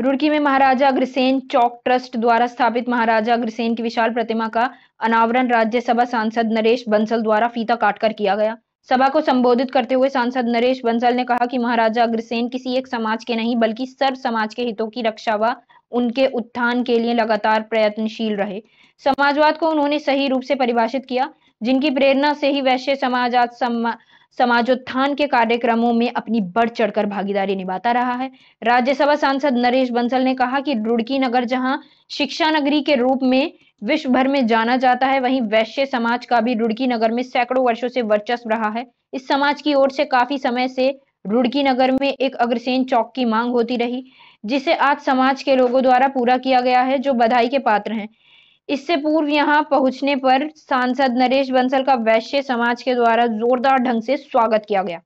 रुड़की में महाराजा अग्रसेन चौक ट्रस्ट द्वारा स्थापित महाराजा अग्रसेन की विशाल प्रतिमा का अनावरण राज्यसभा सांसद नरेश बंसल द्वारा फीता काटकर किया गया सभा को संबोधित करते हुए सांसद नरेश बंसल ने कहा कि महाराजा अग्रसेन किसी एक समाज के नहीं बल्कि सर्व समाज के हितों की रक्षा व उनके उत्थान के लिए लगातार प्रयत्नशील रहे समाजवाद को उन्होंने सही रूप से परिभाषित किया जिनकी प्रेरणा से ही वैश्य समाज आज समा, समाजोत्थान के कार्यक्रमों में अपनी बढ़ चढ़कर भागीदारी निभाता रहा है राज्यसभा सांसद नरेश बंसल ने कहा कि रुड़की नगर जहां शिक्षा नगरी के रूप में विश्व भर में जाना जाता है वहीं वैश्य समाज का भी रुड़की नगर में सैकड़ों वर्षों से वर्चस्व रहा है इस समाज की ओर से काफी समय से रुड़की नगर में एक अग्रसेन चौक की मांग होती रही जिसे आज समाज के लोगों द्वारा पूरा किया गया है जो बधाई के पात्र हैं इससे पूर्व यहां पहुंचने पर सांसद नरेश बंसल का वैश्य समाज के द्वारा जोरदार ढंग से स्वागत किया गया